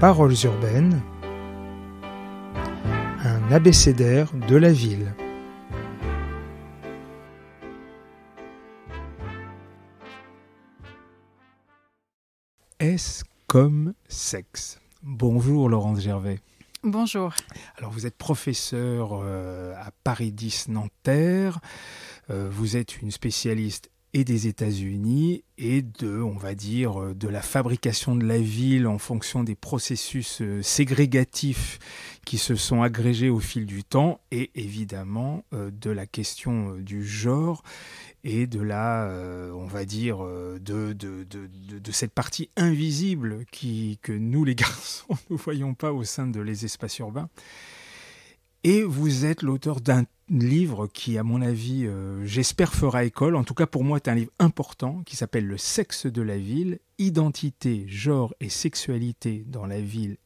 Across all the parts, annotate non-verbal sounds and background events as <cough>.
paroles urbaines, un abécédaire de la ville. Est-ce comme sexe. Bonjour Laurence Gervais. Bonjour. Alors vous êtes professeur euh, à Paris 10 Nanterre. Euh, vous êtes une spécialiste et des États-Unis et de, on va dire, euh, de la fabrication de la ville en fonction des processus euh, ségrégatifs qui se sont agrégés au fil du temps et évidemment euh, de la question du genre et de la, on va dire, de, de, de cette partie invisible qui, que nous les <laughs> garçons ne voyons pas au sein de les espaces urbains. Et vous êtes l'auteur d'un livre qui, à mon avis, euh, j'espère fera école, en tout cas pour moi, est un livre important qui s'appelle Le sexe de la ville, identité, genre et sexualité dans la ville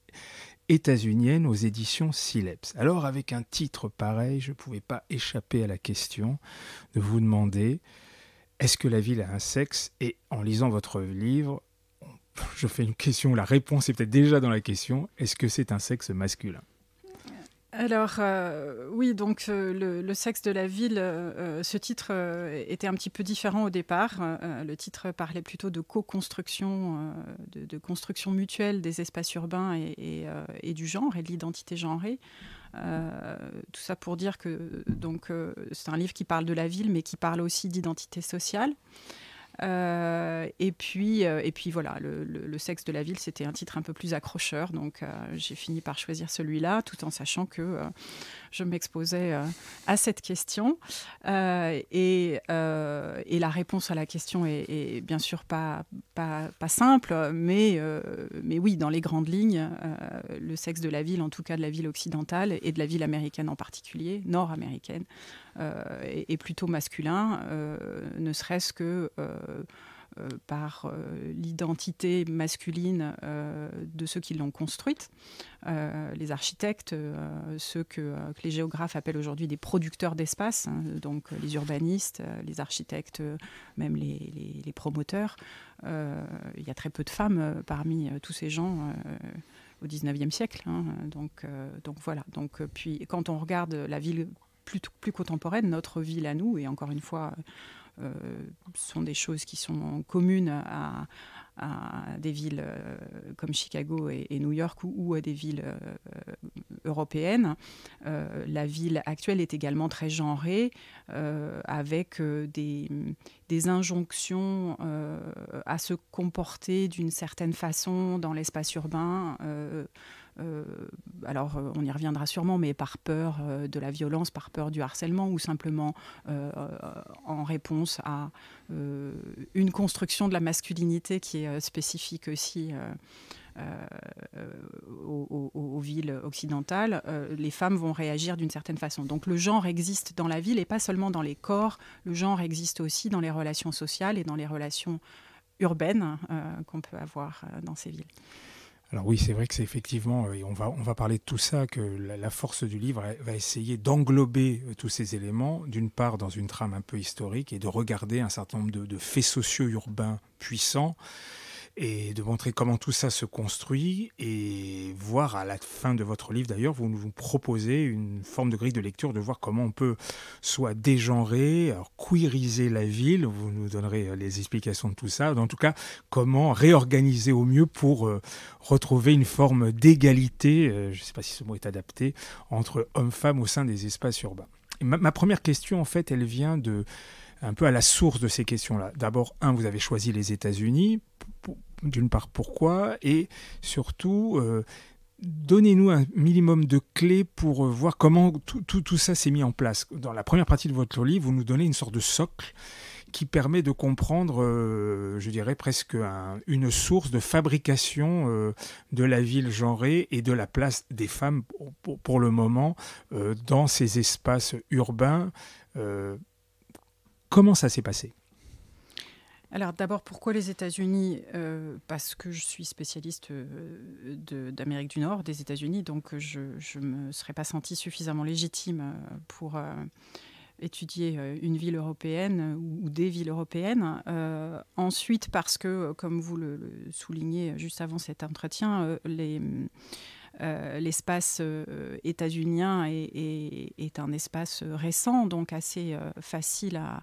états-unienne aux éditions Sileps. Alors avec un titre pareil, je ne pouvais pas échapper à la question de vous demander, est-ce que la ville a un sexe Et en lisant votre livre, <laughs> je fais une question, la réponse est peut-être déjà dans la question, est-ce que c'est un sexe masculin alors euh, oui, donc euh, le, sexe de la ville, euh, ce titre était un petit peu différent au départ. le titre parlait plutôt de co-construction, de, construction mutuelle des espaces urbains et, du genre et de l'identité genrée. tout ça pour dire que donc c'est un livre qui parle de la ville, mais qui parle aussi d'identité sociale. Euh, et, puis, euh, et puis voilà, le, le, sexe de la ville, c'était un titre un peu plus accrocheur, donc euh, j'ai fini par choisir celui-là, tout en sachant que je m'exposais euh, à cette question. Euh, euh, et, la réponse à la question est, bien sûr pas, simple, mais, oui, dans les grandes lignes, le sexe de la ville, en tout cas de la ville occidentale et de la ville américaine en particulier, nord-américaine, est, plutôt masculin, ne serait-ce que euh, par euh, l'identité masculine euh, de ceux qui l'ont construite, les architectes, ceux que, les géographes appellent aujourd'hui des producteurs d'espace, hein, donc les urbanistes, les architectes, même les, promoteurs. Il y a très peu de femmes parmi tous ces gens au 19e siècle. Hein, donc, voilà. Donc, puis quand on regarde la ville plus, plus contemporaine, notre ville à nous, et encore une fois, euh, sont des choses qui sont communes à, des villes euh, comme Chicago et, New York ou, à des villes euh, européennes. la ville actuelle est également très genrée, avec des, des injonctions à se comporter d'une certaine façon dans l'espace urbain. Euh, alors euh, on y reviendra sûrement, mais par peur euh, de la violence, par peur du harcèlement ou simplement en réponse à une construction de la masculinité qui est spécifique aussi. aux, villes occidentales, les femmes vont réagir d'une certaine façon. Donc le genre existe dans la ville et pas seulement dans les corps, le genre existe aussi dans les relations sociales et dans les relations urbaines qu'on peut avoir dans ces villes. Alors oui, c'est vrai que c'est effectivement, euh, et on va, on va parler de tout ça, que la, force du livre va essayer d'englober euh, tous ces éléments, d'une part dans une trame un peu historique, et de regarder un certain nombre de, de faits sociaux urbains puissants, et de montrer comment tout ça se construit et voir à la fin de votre livre d'ailleurs, vous nous proposez une forme de grille de lecture de voir comment on peut soit dégenrer, queeriser la ville, vous nous donnerez euh, les explications de tout ça, en tout cas comment réorganiser au mieux pour euh, retrouver une forme d'égalité, euh, je ne sais pas si ce mot est adapté, entre hommes-femmes au sein des espaces urbains. ma, première question en fait, elle vient de un peu à la source de ces questions-là. D'abord, un, vous avez choisi les États-Unis, d'une part pourquoi, et surtout, euh, donnez-nous un minimum de clés pour euh, voir comment tout, tout, ça s'est mis en place. Dans la première partie de votre livre, vous nous donnez une sorte de socle qui permet de comprendre, euh, je dirais presque une source de fabrication de la ville genrée et de la place des femmes pour, le moment dans ces espaces urbains Comment ça s'est passé alors d'abord, pourquoi les États-Unis euh, Parce que je suis spécialiste euh, d'Amérique du Nord, des États-Unis, donc je ne me serais pas sentie suffisamment légitime euh, pour étudier une ville européenne ou, des villes européennes. ensuite, parce que, comme vous le soulignez juste avant cet entretien, les euh, l'espace euh, états-unien est, un espace euh, récent, donc assez facile à,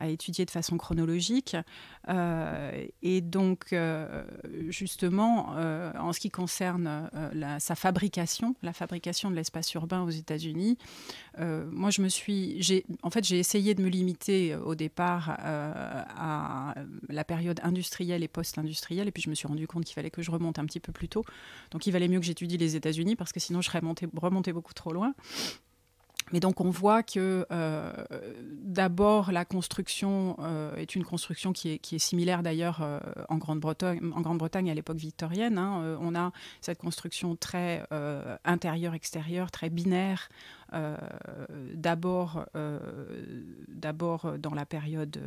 à étudier de façon chronologique. Euh, et donc, euh, justement, euh, en ce qui concerne sa fabrication, la fabrication de l'espace urbain aux États-Unis, moi, je me suis. En fait, j'ai essayé de me limiter au départ à la période industrielle et post-industrielle, et puis je me suis rendu compte qu'il fallait que je remonte un petit peu plus tôt. Donc, il valait mieux que j'étudie les États-Unis, parce que sinon, je serais monté beaucoup trop loin. Mais donc on voit que euh, d'abord la construction euh, est une construction qui est, similaire d'ailleurs euh, en Grande-Bretagne à l'époque victorienne. Hein. on a cette construction très intérieure-extérieure, très binaire, d'abord dans la période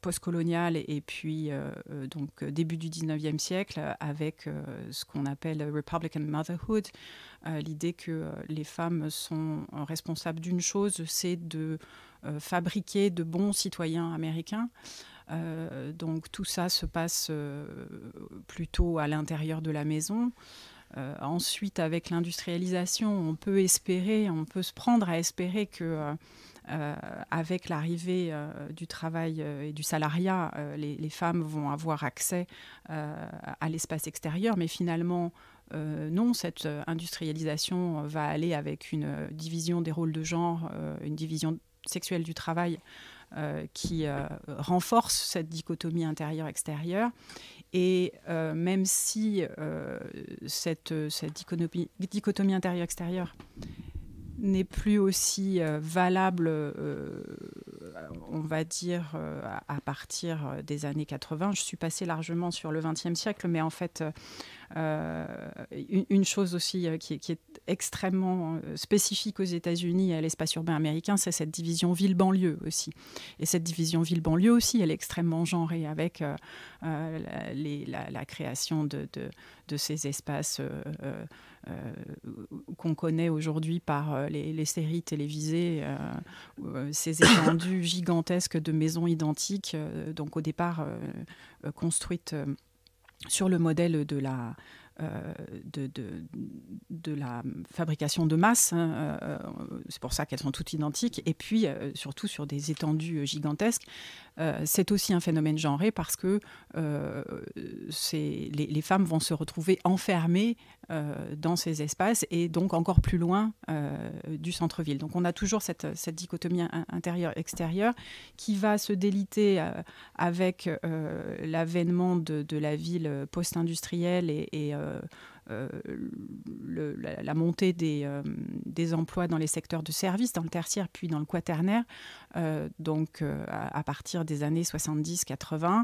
postcoloniale et puis euh, euh, donc euh, début du 19e siècle avec ce qu'on appelle Republican Motherhood, l'idée que les femmes sont responsables d'une chose, c'est de fabriquer de bons citoyens américains. donc tout ça se passe plutôt à l'intérieur de la maison. ensuite, avec l'industrialisation, on peut espérer, on peut se prendre à espérer que euh, avec l'arrivée euh, du travail euh, et du salariat, les, femmes vont avoir accès à l'espace extérieur, mais finalement, non, cette industrialisation va aller avec une division des rôles de genre, une division sexuelle du travail qui renforce cette dichotomie intérieure-extérieure. Et même si cette, dichotomie, dichotomie intérieure-extérieure n'est plus aussi euh, valable, euh, on va dire, euh, à partir des années 80. Je suis passée largement sur le XXe siècle, mais en fait, une, chose aussi qui, est extrêmement spécifique aux États-Unis et à l'espace urbain américain, c'est cette division ville-banlieue aussi. Et cette division ville-banlieue aussi, elle est extrêmement genrée avec la, création de, de ces espaces euh, qu'on connaît aujourd'hui par euh, les, séries télévisées, euh, ces étendues <coughs> gigantesques de maisons identiques, donc au départ construites sur le modèle de la, fabrication de masse. Hein, c'est pour ça qu'elles sont toutes identiques. Et puis, surtout sur des étendues gigantesques, euh, c'est aussi un phénomène genré parce que euh, les, femmes vont se retrouver enfermées euh, dans ces espaces et donc encore plus loin du centre-ville. Donc on a toujours cette, dichotomie intérieure-extérieure qui va se déliter avec l'avènement de, la ville post-industrielle et, et euh, le, la, montée des, euh, des, emplois dans les secteurs de service, dans le tertiaire puis dans le quaternaire, euh, donc à, partir des années 70-80,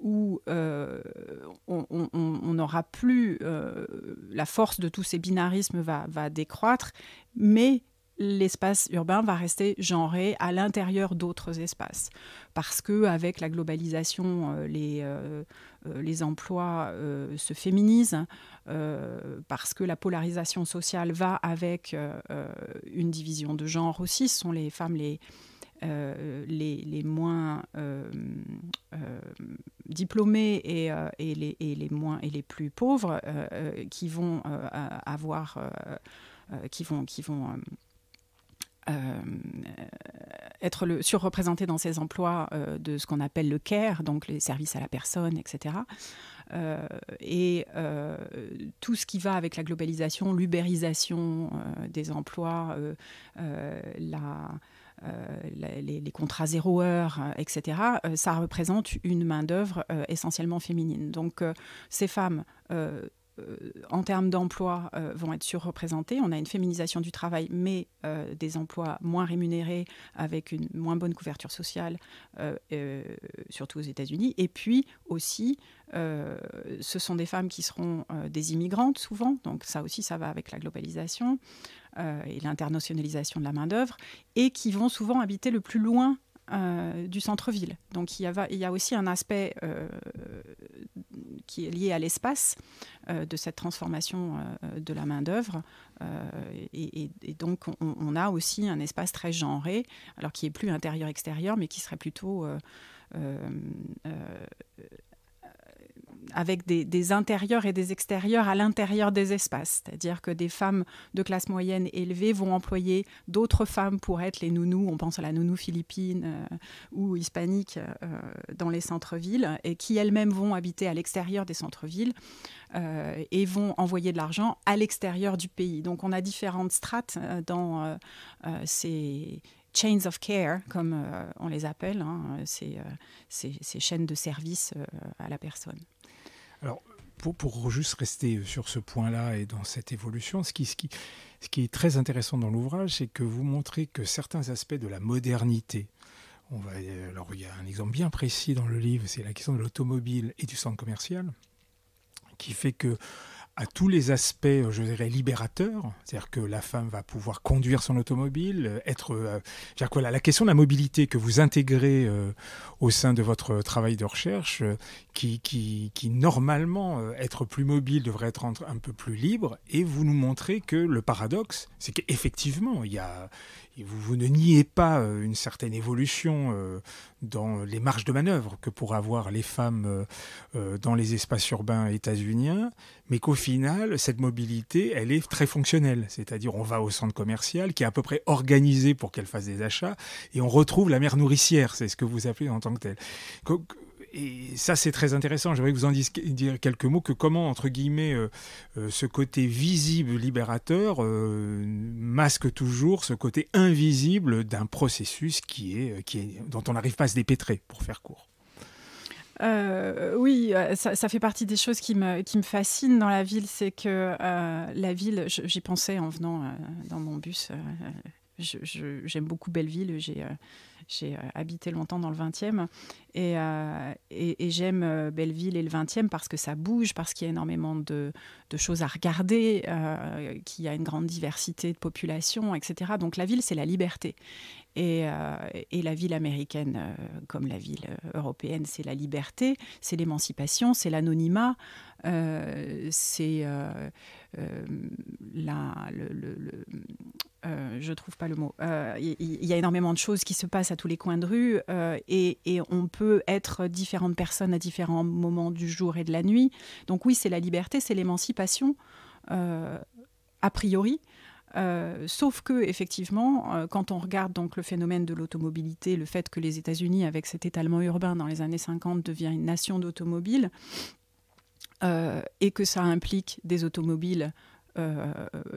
où on n'aura plus la force de tous ces binarismes va, va décroître, mais l'espace urbain va rester genré à l'intérieur d'autres espaces. Parce que avec la globalisation, euh, les, euh, euh, les emplois se féminisent, parce que la polarisation sociale va avec une division de genre aussi. Ce sont les femmes les, les, moins diplômées et, les, moins et les plus pauvres qui vont avoir qui vont euh, euh, être le, surreprésenté dans ces emplois euh, de ce qu'on appelle le care, donc les services à la personne, etc. et tout ce qui va avec la globalisation, l'ubérisation des emplois, les, les, contrats zéro heure, etc., ça représente une main-d'œuvre essentiellement féminine. Donc ces femmes euh, en termes d'emploi, euh, vont être surreprésentés. On a une féminisation du travail, mais euh, des emplois moins rémunérés, avec une moins bonne couverture sociale, surtout aux États-Unis. Et puis aussi, ce sont des femmes qui seront des immigrantes souvent, donc ça aussi ça va avec la globalisation et l'internationalisation de la main-d'œuvre, et qui vont souvent habiter le plus loin euh, du centre-ville. Donc il y, a, aussi un aspect euh, qui est lié à l'espace euh, de cette transformation de la main-d'œuvre. Et, donc on, on, a aussi un espace très genré, alors qui est plus intérieur-extérieur, mais qui serait plutôt avec des, intérieurs et des extérieurs à l'intérieur des espaces. C'est-à-dire que des femmes de classe moyenne élevée vont employer d'autres femmes pour être les nounous. On pense à la nounou philippine euh, ou hispanique euh, dans les centres-villes et qui elles-mêmes vont habiter à l'extérieur des centres-villes euh, et vont envoyer de l'argent à l'extérieur du pays. Donc on a différentes strates dans ces chains of care, comme on les appelle, hein. ces, chaînes de service à la personne. Alors, pour, juste rester sur ce point-là et dans cette évolution, ce qui, est très intéressant dans l'ouvrage, c'est que vous montrez que certains aspects de la modernité, on va, alors il y a un exemple bien précis dans le livre, c'est la question de l'automobile et du centre commercial, qui fait que à tous les aspects, euh, je dirais, libérateurs, c'est-à-dire que la femme va pouvoir conduire son automobile, euh, être... Euh, voilà, la question de la mobilité que vous intégrez au sein de votre travail de recherche, qui, qui, normalement, être plus mobile devrait être un peu plus libre, et vous nous montrez que le paradoxe, c'est qu'effectivement, il y a, vous, ne niez pas euh, une certaine évolution euh, dans les marges de manœuvre que pourraient avoir les femmes euh, dans les espaces urbains états-uniens, mais qu'au final, cette mobilité, elle est très fonctionnelle. C'est-à-dire, on va au centre commercial qui est à peu près organisé pour qu'elle fasse des achats, et on retrouve la mère nourricière, c'est ce que vous appelez en tant que telle et ça, c'est très intéressant. J'aimerais que vous en dire quelques mots que comment, entre guillemets, euh, euh, ce côté visible libérateur euh, masque toujours ce côté invisible d'un processus qui est, qui est, dont on n'arrive pas à se dépêtrer, pour faire court. oui, ça, fait partie des choses qui me, qui me fascinent dans la ville, c'est que la ville, j'y pensais en venant dans mon bus, j'aime beaucoup Belleville, j'ai j'ai euh, habité longtemps dans le 20e. Euh, et, j'aime euh, Belleville et le 20e parce que ça bouge, parce qu'il y a énormément de, choses à regarder, qu'il y a une grande diversité de population, etc. Donc la ville, c'est la liberté. Et, la ville américaine, comme la ville européenne, c'est la liberté, c'est l'émancipation, c'est l'anonymat, c'est la, le euh, je trouve pas le mot. Il euh, y, a énormément de choses qui se passent à tous les coins de rue euh, et, on peut être différentes personnes à différents moments du jour et de la nuit. Donc oui, c'est la liberté, c'est l'émancipation euh, a priori. sauf que effectivement, quand on regarde donc le phénomène de l'automobilité, le fait que les États-Unis, avec cet étalement urbain dans les années 50, devient une nation d'automobiles et que ça implique des automobiles euh,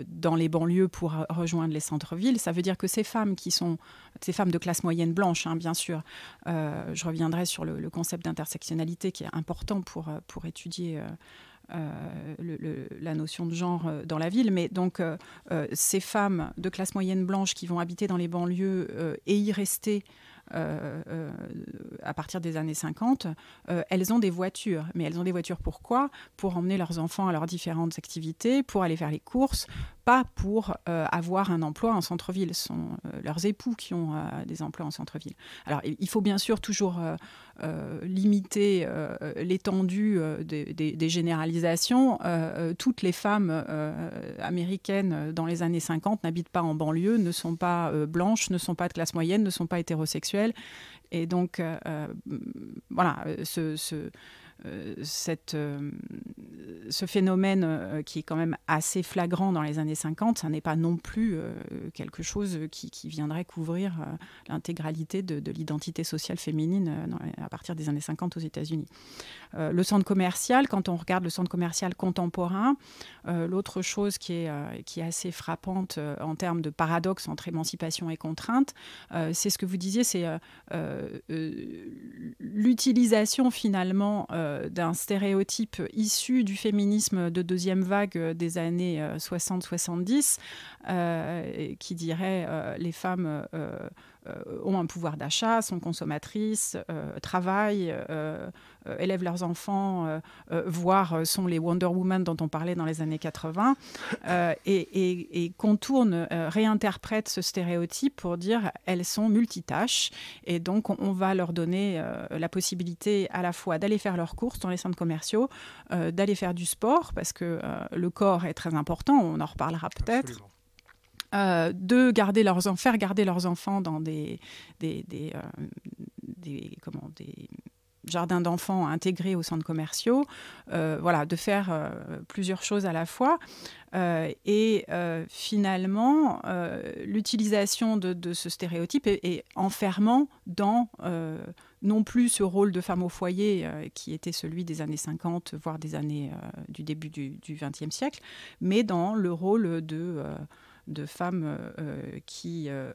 dans les banlieues pour rejoindre les centres-villes. Ça veut dire que ces femmes qui sont, ces femmes de classe moyenne blanche, hein, bien sûr, euh, je reviendrai sur le, concept d'intersectionnalité qui est important pour, euh, pour étudier. la notion de genre dans la ville, mais donc ces femmes de classe moyenne blanche qui vont habiter dans les banlieues et y rester euh, euh, à partir des années 50, euh, elles ont des voitures. Mais elles ont des voitures pourquoi Pour emmener leurs enfants à leurs différentes activités, pour aller faire les courses, pas pour avoir un emploi en centre-ville. Ce sont leurs époux qui ont des emplois en centre-ville. Alors, il faut bien sûr toujours limiter l'étendue des, des, généralisations. toutes les femmes américaines dans les années 50 n'habitent pas en banlieue, ne sont pas blanches, ne sont pas de classe moyenne, ne sont pas hétérosexuelles et donc, euh, euh, voilà, euh, ce, ce, euh, euh, ce phénomène euh, qui est quand même assez flagrant dans les années 50, ça n'est pas non plus quelque chose qui, viendrait couvrir l'intégralité de, l'identité sociale féminine à partir des années 50 aux États-Unis. le centre commercial, quand on regarde le centre commercial contemporain, l'autre chose qui est, qui est assez frappante en termes de paradoxe entre émancipation et contrainte, c'est ce que vous disiez, c'est l'utilisation finalement euh, d'un stéréotype issu du féminisme de deuxième vague euh, des années 60-70, euh, qui dirait les femmes euh, ont un pouvoir d'achat, sont consommatrices, euh, travaillent, euh, élèvent leurs enfants, voire sont les Wonder Woman dont on parlait dans les années 80, et, contournent, réinterprètent ce stéréotype pour dire elles sont multitâches, et donc on, on va leur donner la possibilité à la fois d'aller faire leurs courses dans les centres commerciaux, d'aller faire du sport, parce que le corps est très important, on en reparlera peut-être. Euh, de garder leurs faire garder leurs enfants dans des, des, des, euh, jardins d'enfants intégrés aux centres commerciaux, euh, voilà, de faire plusieurs choses à la fois. et finalement, l'utilisation de, ce stéréotype est enfermant dans non plus ce rôle de femme au foyer qui était celui des années 50, voire des années du début du XXe siècle, mais dans le rôle de de femmes euh, qui, euh,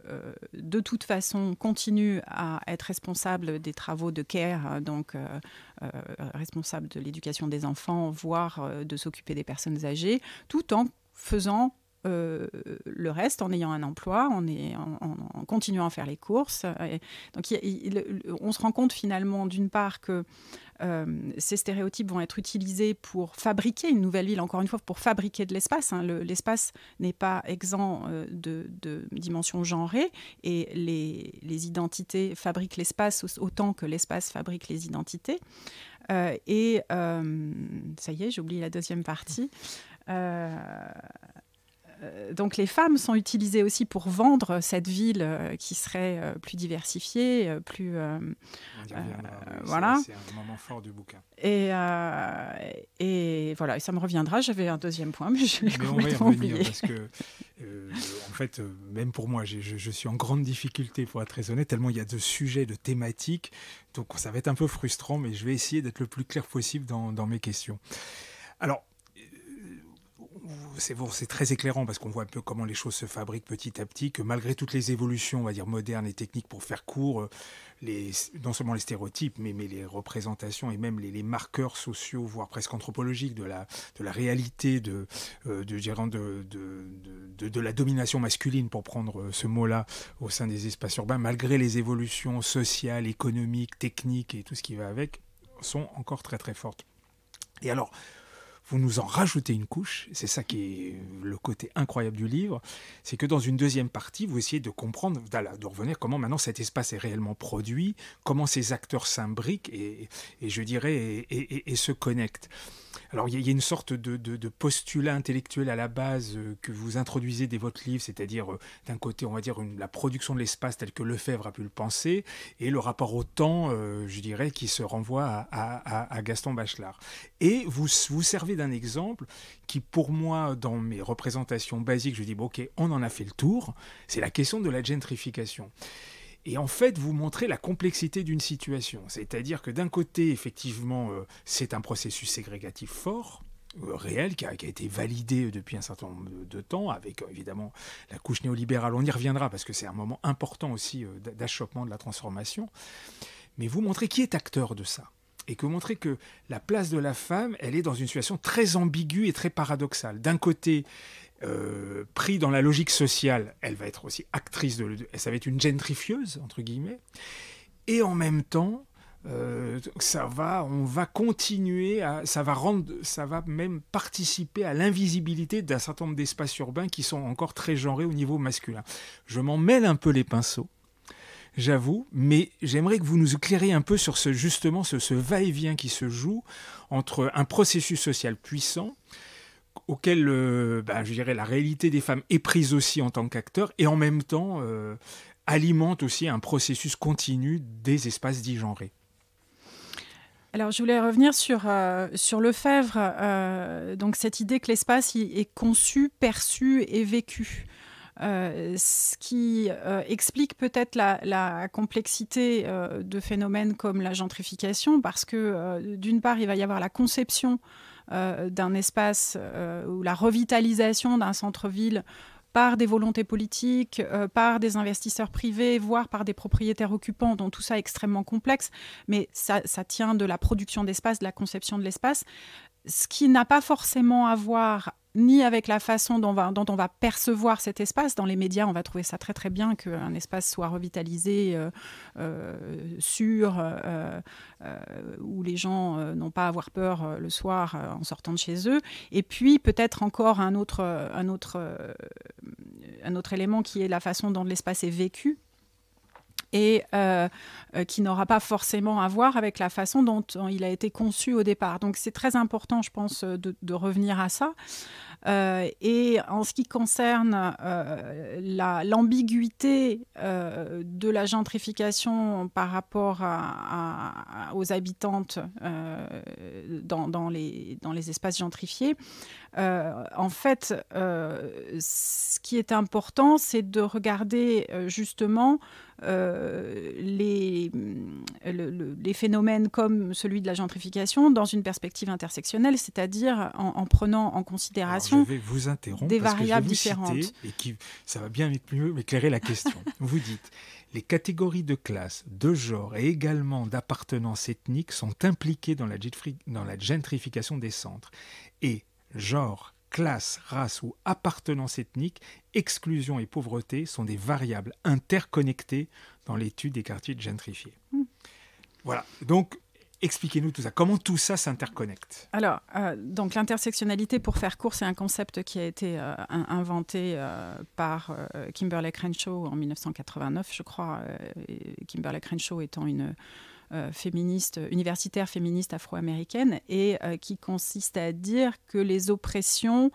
de toute façon, continuent à être responsables des travaux de care, hein, donc euh, responsables de l'éducation des enfants, voire de s'occuper des personnes âgées, tout en faisant euh, le reste en ayant un emploi, en, est, en, continuant à faire les courses. donc on se rend compte finalement d'une part que euh, ces stéréotypes vont être utilisés pour fabriquer une nouvelle ville, encore une fois, pour fabriquer de l'espace. Hein. L'espace n'est pas exempt euh, de, de dimensions genrées et les, identités fabriquent l'espace autant que l'espace fabrique les identités. et ça y est, j'ai oublié la deuxième partie. Euh, donc les femmes sont utilisées aussi pour vendre cette ville euh, qui serait euh, plus diversifiée, plus... voilà. C'est un moment fort du bouquin. Et, et voilà, ça me reviendra. J'avais un deuxième point, mais je l'ai complètement oublié. Parce que, en fait, même pour moi, je, suis en grande difficulté, pour être très honnête, tellement il y a de sujets, de thématiques. Donc ça va être un peu frustrant, mais je vais essayer d'être le plus clair possible dans, dans mes questions. Alors, c'est c'est très éclairant parce qu'on voit un peu comment les choses se fabriquent petit à petit, que malgré toutes les évolutions, on va dire modernes et techniques pour faire court, euh, les, non seulement les stéréotypes, mais, mais les représentations et même les, marqueurs sociaux, voire presque anthropologiques de la, de la réalité de, euh, de, de, la domination masculine, pour prendre euh, ce mot-là, au sein des espaces urbains, malgré les évolutions sociales, économiques, techniques et tout ce qui va avec, sont encore très très fortes. Et alors, vous nous en rajoutez une couche, c'est ça qui est le côté incroyable du livre, c'est que dans une deuxième partie, vous essayez de comprendre, de revenir comment maintenant cet espace est réellement produit, comment ces acteurs s'imbriquent et, je dirais, et se connectent alors il y, a une sorte de, de, postulat intellectuel à la base euh, que vous introduisez dès votre livre, c'est-à-dire euh, d'un côté on va dire la production de l'espace telle que Lefebvre a pu le penser et le rapport au temps, euh, je dirais, qui se renvoie à, à Gaston Bachelard. Et vous vous servez d'un exemple qui pour moi dans mes représentations basiques, je dis ok on en a fait le tour, c'est la question de la gentrification et en fait vous montrez la complexité d'une situation. C'est-à-dire que d'un côté, effectivement, euh, c'est un processus ségrégatif fort, euh, réel qui a, qui a, été validé depuis un certain nombre de temps, avec euh, évidemment la couche néolibérale. On y reviendra parce que c'est un moment important aussi d'achoppement de la transformation. Mais vous montrez qui est acteur de ça. Et que vous montrez que la place de la femme, elle est dans une situation très ambiguë et très paradoxale. D'un côté, euh, pris dans la logique sociale, elle va être aussi actrice, de, ça va être une gentrifieuse, entre guillemets, et en même temps, euh, ça va, on va continuer à, ça va rendre, ça va même participer à l'invisibilité d'un certain nombre d'espaces urbains qui sont encore très genrés au niveau masculin. Je m'en mêle un peu les pinceaux, j'avoue, mais j'aimerais que vous nous éclairiez un peu sur ce justement ce, ce va-et-vient qui se joue entre un processus social puissant auquel, euh, bah, je dirais, la réalité des femmes est prise aussi en tant qu'acteur et en même temps euh, alimente aussi un processus continu des espaces dits Alors, je voulais revenir sur, euh, sur Lefebvre, euh, donc cette idée que l'espace est conçu, perçu et vécu. ce qui explique peut-être la, la, complexité de phénomènes comme la gentrification, parce que d'une part, il va y avoir la conception euh, d'un espace euh, ou la revitalisation d'un centre-ville par des volontés politiques, euh, par des investisseurs privés, voire par des propriétaires occupants, dont tout ça est extrêmement complexe, mais ça tient de la production d'espace, de la conception de l'espace, ce qui n'a pas forcément à voir ni avec la façon dont, on va percevoir cet espace. Dans les médias, on va trouver ça très très bien qu'un espace soit revitalisé, euh, euh, sûr, euh, où les gens n'ont pas à avoir peur le soir en sortant de chez eux. Et puis peut-être encore autre, un autre élément qui est la façon dont l'espace est vécu et euh, euh, qui n'aura pas forcément à voir avec la façon dont euh, il a été conçu au départ. Donc c'est très important, je pense, de revenir à ça. Euh, et en ce qui concerne euh, l'ambiguïté euh, de la gentrification par rapport aux habitantes dans, les, dans, les, espaces gentrifiés, en fait, ce qui est important, c'est de regarder justement les, les phénomènes comme celui de la gentrification dans une perspective intersectionnelle, c'est-à-dire en, prenant en considération je vais vous interrompre parce que je vous et qui, ça va bien mieux m'éclairer la question. <laughs> vous dites les catégories de classe, de genre et également d'appartenance ethnique sont impliquées dans la, dans la gentrification des centres. Et genre, classe, race ou appartenance ethnique, exclusion et pauvreté sont des variables interconnectées dans l'étude des quartiers gentrifiés. Hmm. Voilà, donc Expliquez-nous tout ça. Comment tout ça s'interconnecte Alors, euh, donc l'intersectionnalité, pour faire court, c'est un concept qui a été euh, inventé euh, par Kimberley Crenshaw en 1989, je crois. Kimberlé Crenshaw étant une féministe, universitaire féministe afro-américaine, et qui consiste à dire que les oppressions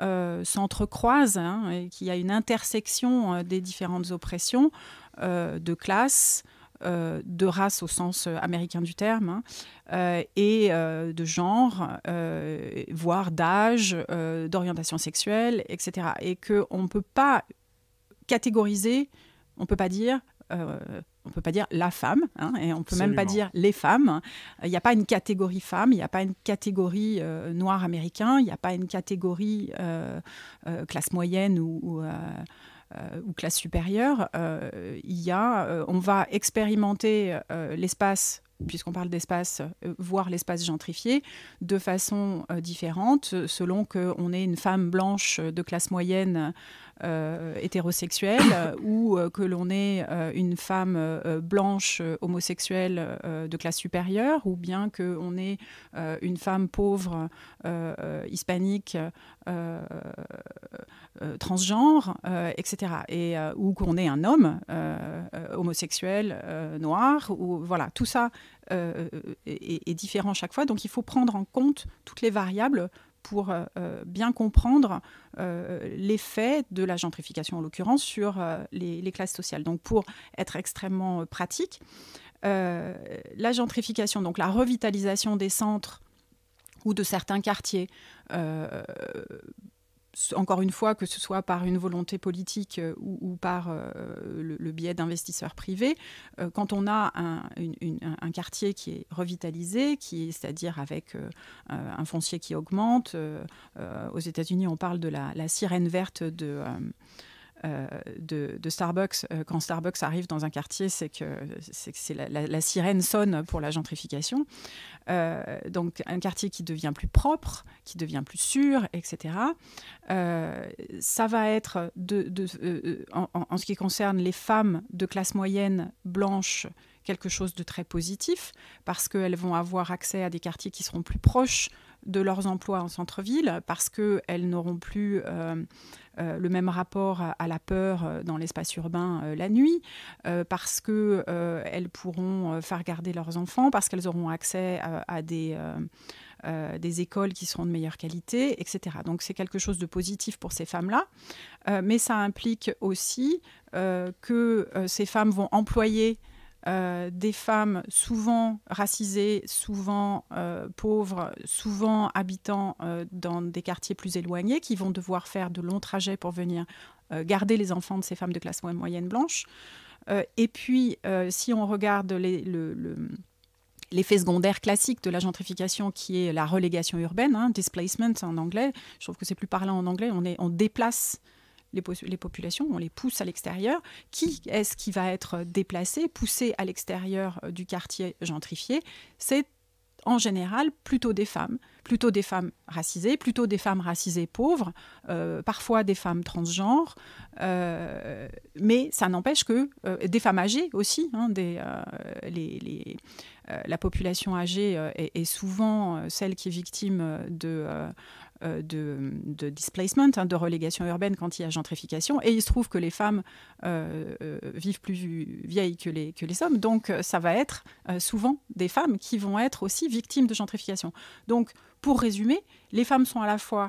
s'entrecroisent, hein, et qu'il y a une intersection des différentes oppressions de classe, euh, de race au sens euh, américain du terme, hein, euh, et de genre, voire d'âge, d'orientation sexuelle, etc. Et qu'on ne peut pas catégoriser, on ne peut pas dire on peut pas dire la femme, hein, et on ne peut même pas dire les femmes. Il n'y a pas une catégorie femme, il n'y a pas une catégorie noire noir américain, il n'y a pas une catégorie classe moyenne ou euh, ou classe supérieure, euh, il euh, on va expérimenter l'espace puisqu'on parle d'espace, voire l'espace gentrifié, de façon différente, selon qu'on est une femme blanche de classe moyenne euh, hétérosexuel <coughs> euh, ou euh, que l'on est une femme blanche homosexuelle de classe supérieure ou bien qu'on est une femme pauvre hispanique transgenre, etc. Et, ou qu'on est un homme homosexuel noir ou voilà tout ça est, est différent chaque fois donc il faut prendre en compte toutes les variables pour euh, euh, bien comprendre euh, l'effet de la gentrification, en l'occurrence, sur les, classes sociales. Donc pour être extrêmement pratique, la gentrification, donc la revitalisation des centres ou de certains quartiers, encore une fois, que ce soit par une volonté politique euh, ou, par euh, le, biais d'investisseurs privés, euh, quand on a un, quartier qui est revitalisé, qui c'est-à-dire avec un foncier qui augmente, aux États-Unis, on parle de la sirène verte de euh, de, Starbucks, euh, quand Starbucks arrive dans un quartier, c'est que c'est la, sirène sonne pour la gentrification. Euh, donc un quartier qui devient plus propre, qui devient plus sûr, etc. ça va être de, en, en ce qui concerne les femmes de classe moyenne blanche quelque chose de très positif parce qu'elles vont avoir accès à des quartiers qui seront plus proches de leurs emplois en centre-ville parce qu'elles n'auront plus euh, euh, le même rapport à, la peur euh, dans l'espace urbain la nuit, parce qu'elles pourront faire garder leurs enfants, parce qu'elles auront accès à, des... des écoles qui seront de meilleure qualité, etc. Donc c'est quelque chose de positif pour ces femmes-là, mais ça implique aussi que ces femmes vont employer euh, des femmes souvent racisées, souvent euh, pauvres, souvent habitant euh, dans des quartiers plus éloignés, qui vont devoir faire de longs trajets pour venir garder les enfants de ces femmes de classe moyenne blanche. et puis, si on regarde le, l'effet secondaire classique de la gentrification qui est la relégation urbaine, hein, displacement en anglais. Je trouve que c'est plus parlant en anglais. On, est, on déplace les, populations, on les pousse à l'extérieur. Qui est-ce qui va être déplacé, poussé à l'extérieur euh, du quartier gentrifié C'est en général plutôt des femmes, plutôt des femmes racisées, plutôt des femmes racisées pauvres, euh, parfois des femmes transgenres, euh, mais ça n'empêche que des femmes âgées aussi, hein, des, les, la population âgée est, souvent celle qui est victime de euh, de, displacement, hein, de relégation urbaine quand il y a gentrification. Et il se trouve que les femmes euh, euh, vivent plus vieilles que les, hommes. Donc ça va être souvent des femmes qui vont être aussi victimes de gentrification. Donc pour résumer, les femmes sont à la fois...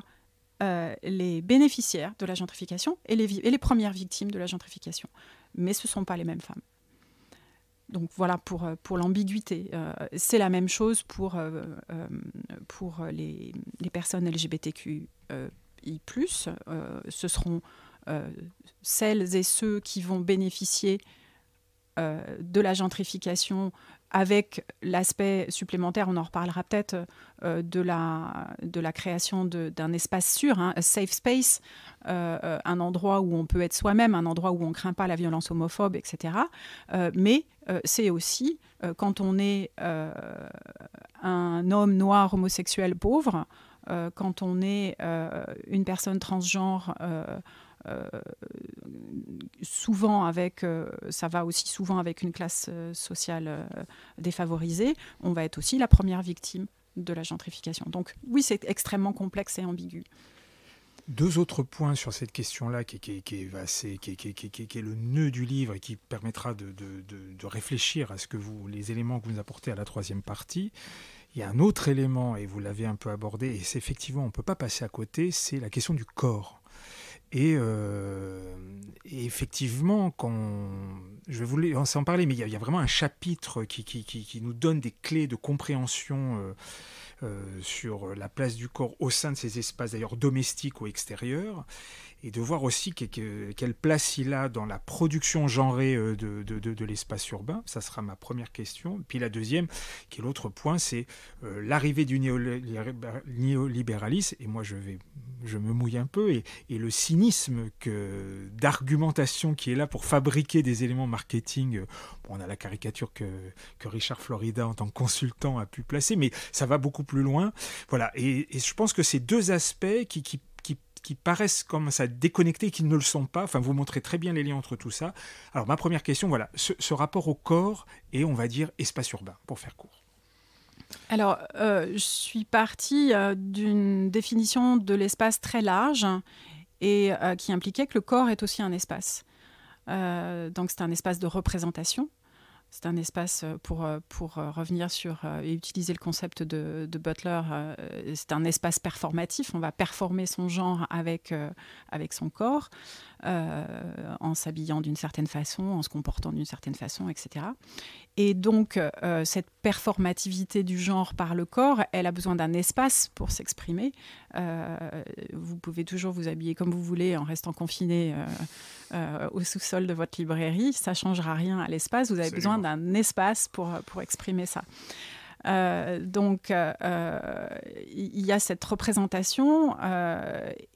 les bénéficiaires de la gentrification et les, et les premières victimes de la gentrification. Mais ce ne sont pas les mêmes femmes. Donc voilà pour, euh, pour l'ambiguïté. Euh, c'est la même chose pour, euh, pour les, les, personnes LGBTQI. ce seront celles et ceux qui vont bénéficier de la gentrification avec l'aspect supplémentaire, on en reparlera peut-être, de, la, de la création d'un espace sûr, un hein, safe space, un endroit où on peut être soi-même, un endroit où on ne craint pas la violence homophobe, etc. mais euh, c'est aussi euh, quand on est euh, un homme noir homosexuel pauvre, quand on est une personne transgenre souvent avec, ça va aussi souvent avec une classe sociale défavorisée, on va être aussi la première victime de la gentrification. Donc oui, c'est extrêmement complexe et ambigu. Deux autres points sur cette question-là qui, qui, est le nœud du livre et qui permettra de, réfléchir à ce que vous, les éléments que vous apportez à la troisième partie. Il y a un autre élément, et vous l'avez un peu abordé, et c'est effectivement, on ne peut pas passer à côté, c'est la question du corps. Euh, et, effectivement, quand je voulais en parler, mais il y, a vraiment un chapitre qui, qui, nous donne des clés de compréhension euh, euh, sur la place du corps au sein de ces espaces d'ailleurs domestiques ou extérieurs et de voir aussi quelle place il a dans la production genrée euh, de, de, l'espace urbain. Ça sera ma première question. Puis la deuxième, qui est l'autre point, c'est euh, l'arrivée du néolibéralisme, et moi je, vais, je me mouille un peu, et, et le cynisme que, d'argumentation qui est là pour fabriquer des éléments marketing. Euh, on a la caricature que, que Richard Florida, en tant que consultant, a pu placer, mais ça va beaucoup plus loin. Voilà, et, je pense que ces deux aspects qui, qui qui paraissent comme ça déconnectés, qui ne le sont pas. Enfin, vous montrez très bien les liens entre tout ça. Alors, ma première question, voilà, ce, rapport au corps et, on va dire, espace urbain, pour faire court. Alors, euh, je suis partie euh, d'une définition de l'espace très large et euh, qui impliquait que le corps est aussi un espace. donc, c'est un espace de représentation c'est un espace euh, pour, euh, pour euh, revenir sur et utiliser le concept de, Butler. C'est un espace performatif. On va performer son genre avec, avec son corps, en s'habillant d'une certaine façon, en se comportant d'une certaine façon, etc. Et donc, cette performativité du genre par le corps, elle a besoin d'un espace pour s'exprimer. Euh, vous pouvez toujours vous habiller comme vous voulez en restant confiné euh, euh, au sous-sol de votre librairie. Ça changera rien à l'espace. Vous avez besoin d'un espace pour, pour exprimer ça. donc, il y a cette représentation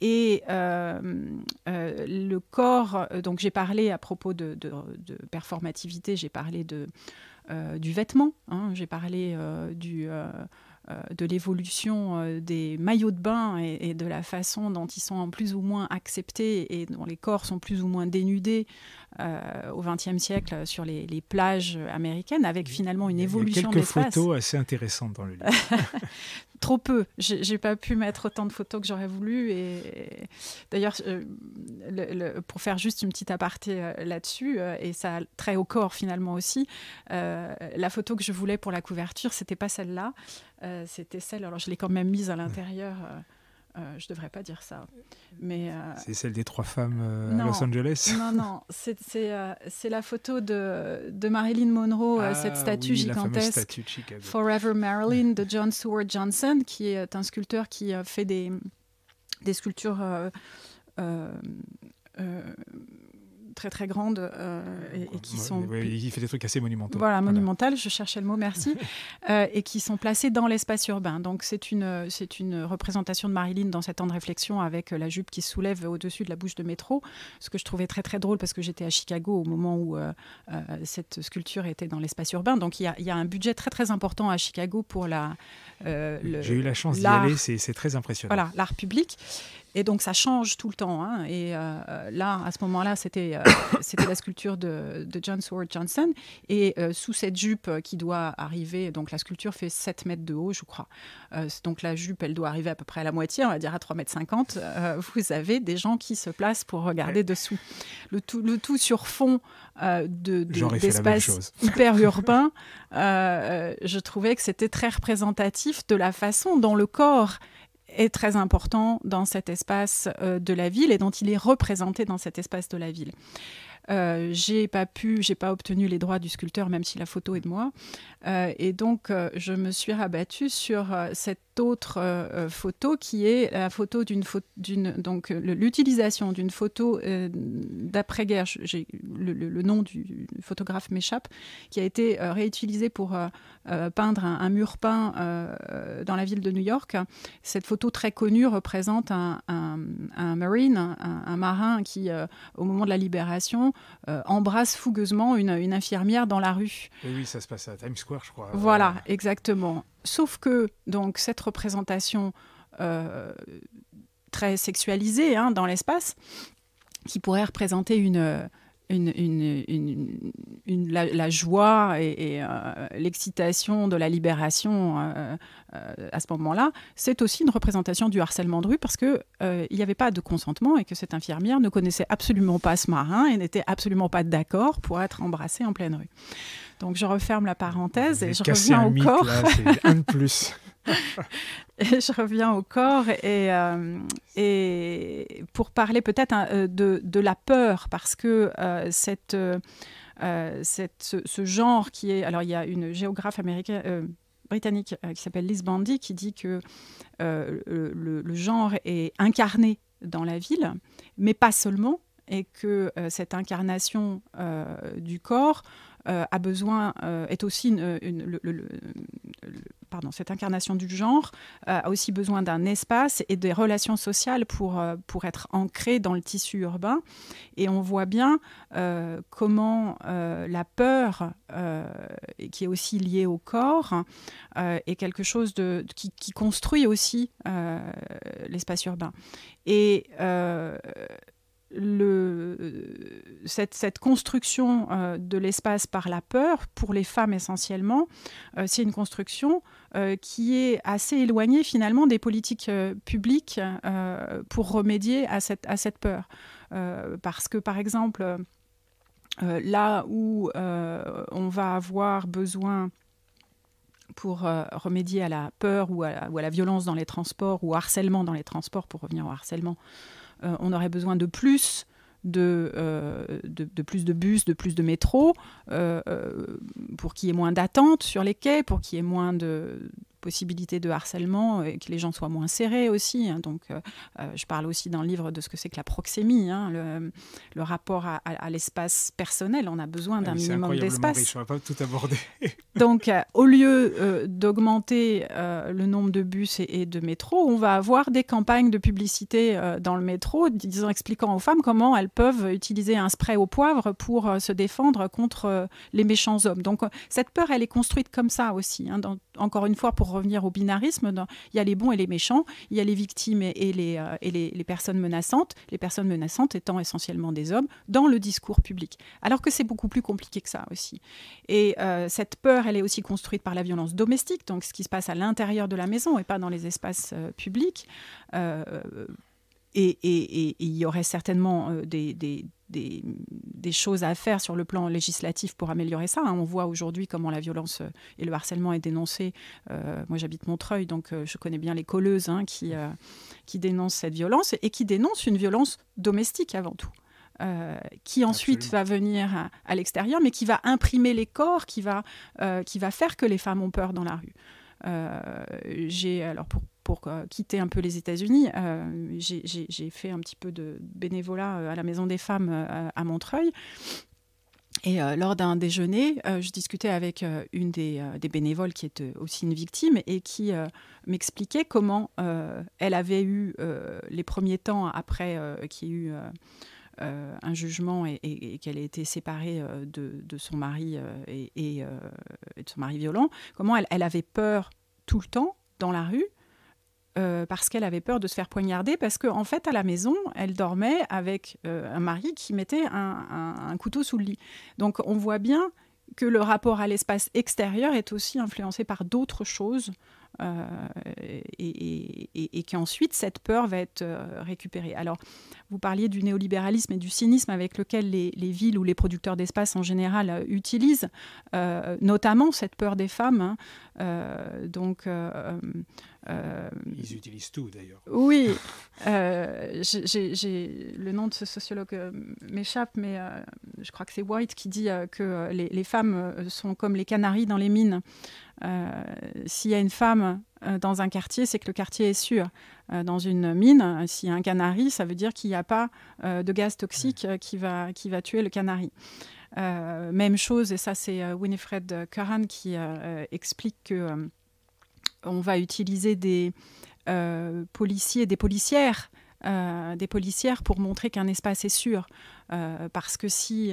et le corps. Donc, j'ai parlé à propos de, de, performativité, j'ai parlé de, du vêtement, hein, j'ai parlé du. Euh, de l'évolution euh, des maillots de bain et, de la façon dont ils sont en plus ou moins acceptés et dont les corps sont plus ou moins dénudés euh, au XXe siècle sur les, plages américaines, avec finalement une évolution Il y a quelques photos assez intéressantes dans le livre. <laughs> Trop peu. J'ai pas pu mettre autant de photos que j'aurais voulu. Et, d'ailleurs, euh, pour faire juste une petite aparté euh, là-dessus, et ça trait au corps finalement aussi, la photo que je voulais pour la couverture, c'était pas celle-là. c'était celle. Alors, je l'ai quand même mise à l'intérieur. Euh, je ne devrais pas dire ça. Mais euh, C'est celle des trois femmes euh, à Los Angeles Non, non, c'est la photo de, de Marilyn Monroe, cette ah statue gigantesque, Forever Marilyn, <laughs> de John Seward Johnson, qui est un sculpteur qui fait des, des sculptures très très grandes euh, et, qui sont. il fait des trucs assez monumentaux. Voilà, monumental, je cherchais le mot, merci. <laughs> Euh, et qui sont placées dans l'espace urbain. Donc c'est une, une représentation de Marilyn dans cet temps de réflexion avec la jupe qui soulève au-dessus de la bouche de métro, ce que je trouvais très très drôle parce que j'étais à Chicago au moment où euh, cette sculpture était dans l'espace urbain. Donc il y, a, y, a, un budget très très important à Chicago pour la. J'ai eu la chance d'y aller, c'est très impressionnant. Voilà, l'art public. Et donc ça change tout le temps. Hein. Et euh, là, à ce moment-là, c'était euh, <coughs> la sculpture de, John Seward Johnson. Et euh, sous cette jupe qui doit arriver, donc la sculpture fait 7 mètres de haut, je crois. donc la jupe, elle doit arriver à peu près à la moitié, on va dire à 3 mètres 50. vous avez des gens qui se placent pour regarder dessous. Le tout, le tout sur fond d'espace de, <laughs> hyper urbain, je trouvais que c'était très représentatif de la façon dont le corps est très important dans cet espace euh, de la ville et dont il est représenté dans cet espace de la ville. Euh, j'ai pas pu, j'ai pas obtenu les droits du sculpteur, même si la photo est de moi. Euh, et donc, je me suis rabattue sur cette autre euh, euh, photo qui est la photo d'une d'une donc euh, l'utilisation d'une photo d'après-guerre. J'ai le, nom du photographe m'échappe, qui a été réutilisée réutilisé pour peindre un, mur peint dans la ville de New York. Cette photo très connue représente un, un, marine, un, marin qui, au moment de la libération, embrasse fougueusement une, une, infirmière dans la rue. oui, ça se passe à Times Square, je crois. Voilà, exactement. Sauf que donc cette représentation euh, très sexualisée hein, dans l'espace, qui pourrait représenter la, joie et, euh, l'excitation de la libération euh, à ce moment-là, c'est aussi une représentation du harcèlement de rue parce qu'il n'y avait pas de consentement et que cette infirmière ne connaissait absolument pas ce marin et n'était absolument pas d'accord pour être embrassée en pleine rue. Donc je referme la parenthèse et je reviens au corps. <laughs> plus. <laughs> et je reviens au corps et, euh, et pour parler peut-être hein, euh, de, la peur, parce que euh, cette, ce, genre qui est... Alors il y a une géographe américaine britannique qui s'appelle Liz Bandy qui dit que le, genre est incarné dans la ville, mais pas seulement, et que cette incarnation du corps euh, a besoin, euh, est aussi une, le, pardon, cette incarnation du genre euh, a aussi besoin d'un espace et des relations sociales pour, pour être ancré dans le tissu urbain. Et on voit bien comment la peur, qui est aussi liée au corps, est quelque chose de, qui, qui construit aussi l'espace urbain. Et euh, cette, construction euh, de l'espace par la peur, pour les femmes essentiellement, euh, c'est une construction qui est assez éloignée finalement des politiques publiques pour remédier à cette, peur. parce que par exemple, là où on va avoir besoin pour remédier à la peur ou à la violence dans les transports ou harcèlement dans les transports, pour revenir au harcèlement, euh, on aurait besoin de plus euh, de, de, plus de bus, de plus de métro, euh, pour qu'il y ait moins d'attentes sur les quais, pour qu'il y ait moins de, possibilité de harcèlement et que les gens soient moins serrés aussi. Hein. Donc, euh, euh, je parle aussi dans le livre de ce que c'est que la proxémie, hein. le, rapport à, l'espace personnel. On a besoin ah d'un minimum d'espace. Je ne pas tout aborder. <laughs> Donc, euh, au lieu d'augmenter le nombre de bus et, de métro, on va avoir des campagnes de publicité dans le métro, disons, expliquant aux femmes comment elles peuvent utiliser un spray au poivre pour se défendre contre les méchants hommes. Donc, cette peur, elle est construite comme ça aussi, hein, dans encore une fois, pour revenir au binarisme, il y a les bons et les méchants, il y a les victimes et, euh, les, personnes menaçantes, les personnes menaçantes étant essentiellement des hommes, dans le discours public. Alors que c'est beaucoup plus compliqué que ça aussi. Et euh, cette peur, elle est aussi construite par la violence domestique, donc ce qui se passe à l'intérieur de la maison et pas dans les espaces euh, publics et, il y aurait certainement euh, des, choses à faire sur le plan législatif pour améliorer ça. Hein. On voit aujourd'hui comment la violence euh, et le harcèlement est dénoncé. Euh, moi, j'habite Montreuil, donc je connais bien les colleuses hein, qui, qui dénoncent cette violence et qui dénoncent une violence domestique avant tout. qui ensuite va venir à, l'extérieur, mais qui va imprimer les corps, qui va, qui va faire que les femmes ont peur dans la rue. j'ai alors pour euh, quitter un peu les États-Unis, euh, j'ai fait un petit peu de bénévolat euh, à la Maison des Femmes à Montreuil. Et lors d'un déjeuner, je discutais avec une des, bénévoles qui était aussi une victime et qui m'expliquait comment elle avait eu les premiers temps après qu'il y ait eu un jugement et, qu'elle ait été séparée de, son mari et, de son mari violent, comment elle avait peur tout le temps dans la rue euh, parce qu'elle avait peur de se faire poignarder, parce qu'en fait, à la maison, elle dormait avec euh, un mari qui mettait un couteau sous le lit. Donc on voit bien que le rapport à l'espace extérieur est aussi influencé par d'autres choses euh, et, et, et qu'ensuite cette peur va être euh, récupérée. Alors, vous parliez du néolibéralisme et du cynisme avec lequel les, villes ou les producteurs d'espace en général euh, utilisent, notamment cette peur des femmes. Hein. donc, Ils utilisent tout d'ailleurs. Oui, <laughs> j'ai le nom de ce sociologue m'échappe, mais je crois que c'est White qui dit que les, les femmes sont comme les canaries dans les mines. Euh, s'il y a une femme euh, dans un quartier, c'est que le quartier est sûr. Euh, dans une mine, s'il y a un canari, ça veut dire qu'il n'y a pas de gaz toxique qui, va, qui va tuer le canari. même chose, et ça c'est Winifred Curran qui explique que on va utiliser des policiers, des policières. des policières pour montrer qu'un espace est sûr. parce que si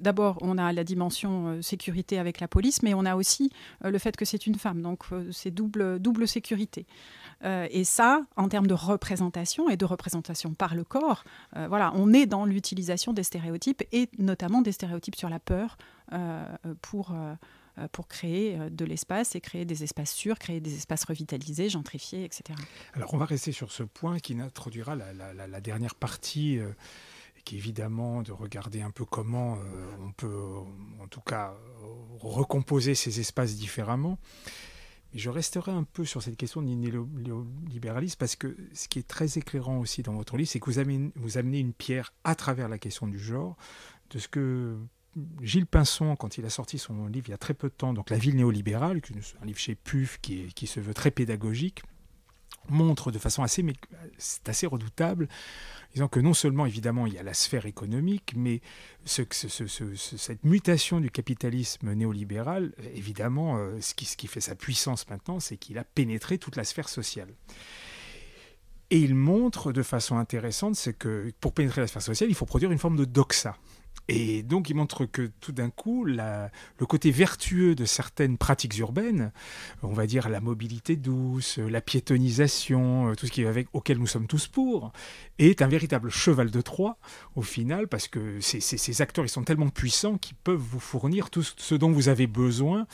d'abord, on a la dimension euh, sécurité avec la police, mais on a aussi euh, le fait que c'est une femme. Donc, euh, c'est double, double sécurité. et ça, en termes de représentation et de représentation par le corps, voilà, on est dans l'utilisation des stéréotypes et notamment des stéréotypes sur la peur pour, pour créer de l'espace et créer des espaces sûrs, créer des espaces revitalisés, gentrifiés, etc. Alors on va rester sur ce point qui introduira la, la dernière partie évidemment évidemment de regarder un peu comment euh, on peut, en tout cas, recomposer ces espaces différemment. mais je resterai un peu sur cette question du néolibéralisme, parce que ce qui est très éclairant aussi dans votre livre, c'est que vous amenez, une pierre à travers la question du genre, de ce que Gilles Pinson, quand il a sorti son livre il y a très peu de temps, donc La ville néolibérale, un livre chez PUF qui se veut très pédagogique, montre de façon assez, assez redoutable, disant que non seulement évidemment il y a la sphère économique, mais cette mutation du capitalisme néolibéral, évidemment, euh, ce, qui, ce qui fait sa puissance maintenant, c'est qu'il a pénétré toute la sphère sociale. Et il montre de façon intéressante, c'est que pour pénétrer la sphère sociale, il faut produire une forme de doxa. Et donc, il montre que tout d'un coup, le côté vertueux de certaines pratiques urbaines, on va dire la mobilité douce, la piétonisation, euh, tout ce qui est avec, auquel nous sommes tous pour, est un véritable cheval de Troie au final, parce que ces, acteurs, ils sont tellement puissants qu'ils peuvent vous fournir tout ce dont vous avez besoin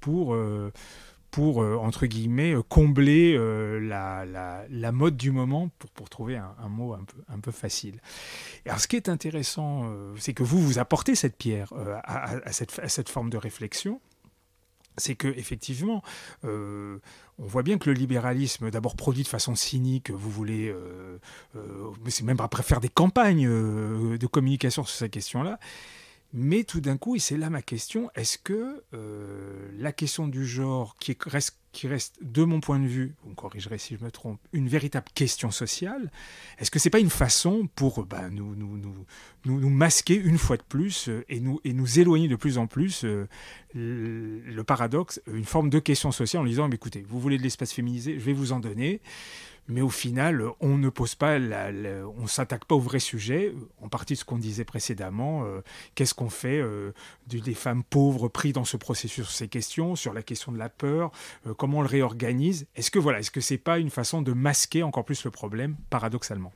pour... Euh, pour, euh, entre guillemets, euh, combler euh, la, la, mode du moment, pour, pour trouver un, mot un peu, un peu, facile. Alors ce qui est intéressant, c'est que vous, vous apportez cette pierre à, cette, à cette forme de réflexion c'est que effectivement, on voit bien que le libéralisme, d'abord produit de façon cynique, vous voulez, euh, c'est même après faire des campagnes de communication sur cette question là mais tout d'un coup, et c'est là ma question, est-ce que euh, la question du genre, qui reste, qui reste, de mon point de vue, vous me corrigerez si je me trompe, une véritable question sociale, est-ce que n'est pas une façon pour euh, bah, nous, nous, masquer une fois de plus euh, et, nous, et nous éloigner de plus en plus le paradoxe, une forme de question sociale en disant, écoutez, vous voulez de l'espace féminisé, je vais vous en donner mais au final, on ne pose pas, on s'attaque pas au vrai sujet, en partie de ce qu'on disait précédemment, euh, qu'est-ce qu'on fait euh, des femmes pauvres prises dans ce processus sur ces questions, sur la question de la peur, euh, comment on le réorganise Est-ce que voilà, est-ce que c'est pas une façon de masquer encore plus le problème, paradoxalement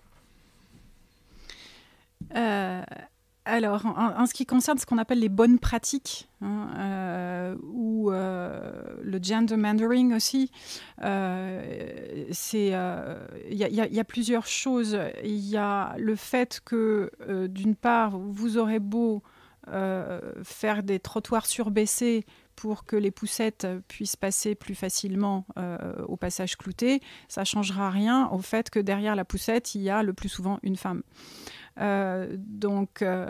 alors, en, ce qui concerne ce qu'on appelle les bonnes pratiques, hein, euh, ou euh, le gender mandering aussi, euh, il y, a plusieurs choses. Il y a le fait que, d'une part, vous aurez beau faire des trottoirs surbaissés pour que les poussettes puissent passer plus facilement au passage clouté, ça ne changera rien au fait que derrière la poussette, il y a le plus souvent une femme. Euh, donc, euh,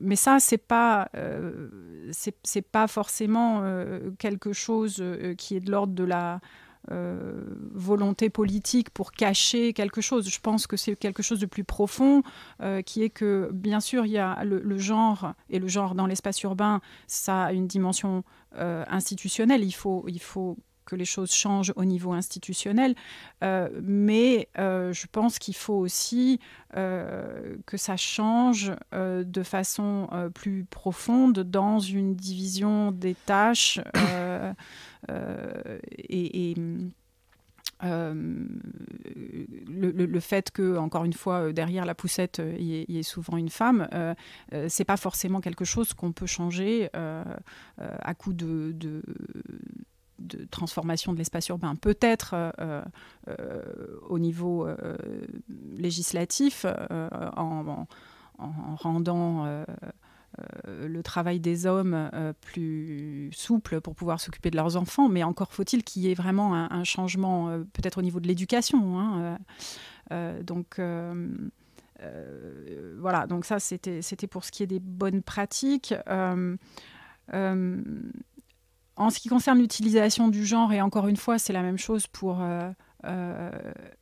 mais ça, c'est pas, euh, c'est pas forcément quelque chose qui est de l'ordre de la volonté politique pour cacher quelque chose. Je pense que c'est quelque chose de plus profond, qui est que, bien sûr, il y a le, genre, et le genre dans l'espace urbain, ça a une dimension institutionnelle. Il faut, il faut que les choses changent au niveau institutionnel, euh, mais euh, je pense qu'il faut aussi euh, que ça change de façon plus profonde dans une division des tâches <coughs> et, le, fait que, encore une fois, derrière la poussette, il y, est souvent une femme, euh, c'est pas forcément quelque chose qu'on peut changer à coup de, de, de transformation de l'espace urbain. Peut-être euh, euh, au niveau euh, législatif, en, rendant le travail des hommes plus souple pour pouvoir s'occuper de leurs enfants, mais encore faut-il qu'il y ait vraiment un, changement, peut-être au niveau de l'éducation. Hein, donc. voilà, donc ça c'était pour ce qui est des bonnes pratiques. En ce qui concerne l'utilisation du genre, et encore une fois, c'est la même chose pour euh, euh,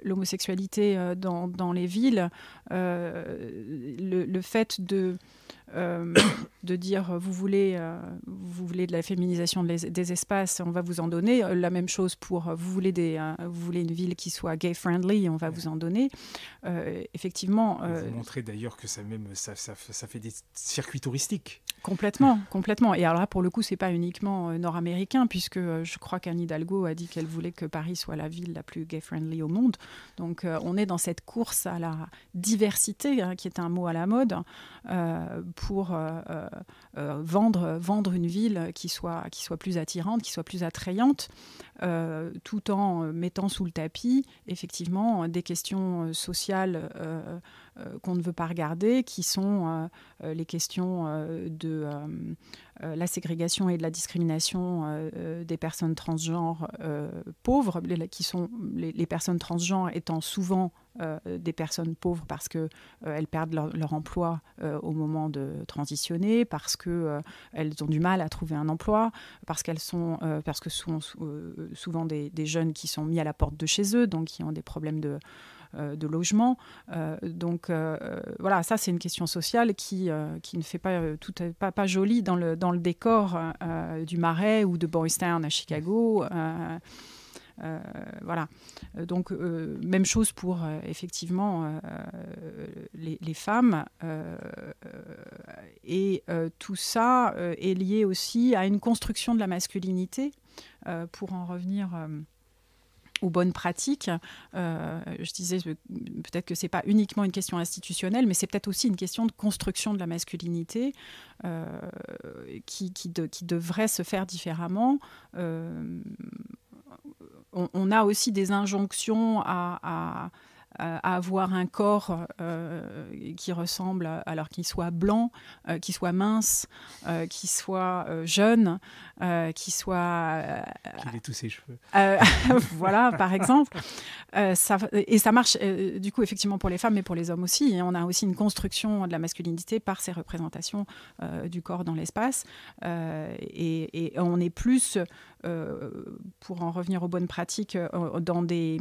l'homosexualité euh, dans, les villes, le, fait de euh, <coughs> de dire euh, vous voulez, euh, vous voulez de la féminisation des, espaces, on va vous en donner. La même chose pour vous voulez, vous voulez une ville qui soit gay-friendly, on va vous en donner. effectivement. vous montrez d'ailleurs que ça, fait des circuits touristiques. Complètement, <laughs> complètement. Et alors là, pour le coup, c'est pas uniquement nord-américain, puisque je crois qu'Anne Hidalgo a dit qu'elle voulait que Paris soit la ville la plus gay-friendly au monde. Donc on est dans cette course à la diversité, hein, qui est un mot à la mode. Euh, pour euh, euh, vendre, vendre une ville qui soit, qui soit plus attirante, qui soit plus attrayante, tout en mettant sous le tapis effectivement des questions sociales euh, qu'on ne veut pas regarder, qui sont euh, euh, les questions de la ségrégation et de la discrimination des personnes transgenres pauvres, qui sont les, personnes transgenres étant souvent des personnes pauvres parce qu'elles elles perdent leur, emploi au moment de transitionner, parce qu'elles elles ont du mal à trouver un emploi, parce qu'elles sont, parce que sont souvent des, des, jeunes qui sont mis à la porte de chez eux, donc qui ont des problèmes de euh, de logement. Euh, donc euh, voilà, ça c'est une question sociale qui, qui ne fait pas tout pas, pas jolie dans le, dans le décor du Marais ou de Boystown à Chicago. voilà. Donc, même chose pour effectivement les, les, femmes. et tout ça est lié aussi à une construction de la masculinité, pour en revenir ou bonnes pratiques. Euh, je disais peut-être que c'est pas uniquement une question institutionnelle, mais c'est peut-être aussi une question de construction de la masculinité euh, qui, qui, devrait se faire différemment. Euh, on, a aussi des injonctions à euh, à avoir un corps euh, qui ressemble, alors qu'il soit blanc, euh, qu'il soit mince, qu'il soit jeune, qu'il soit... qu'il ait tous ses cheveux. <laughs> voilà, <laughs> par exemple. et ça marche, du coup, effectivement, pour les femmes, mais pour les hommes aussi. Et on a aussi une construction de la masculinité par ces représentations du corps dans l'espace. et, on est plus, pour en revenir aux bonnes pratiques, dans des...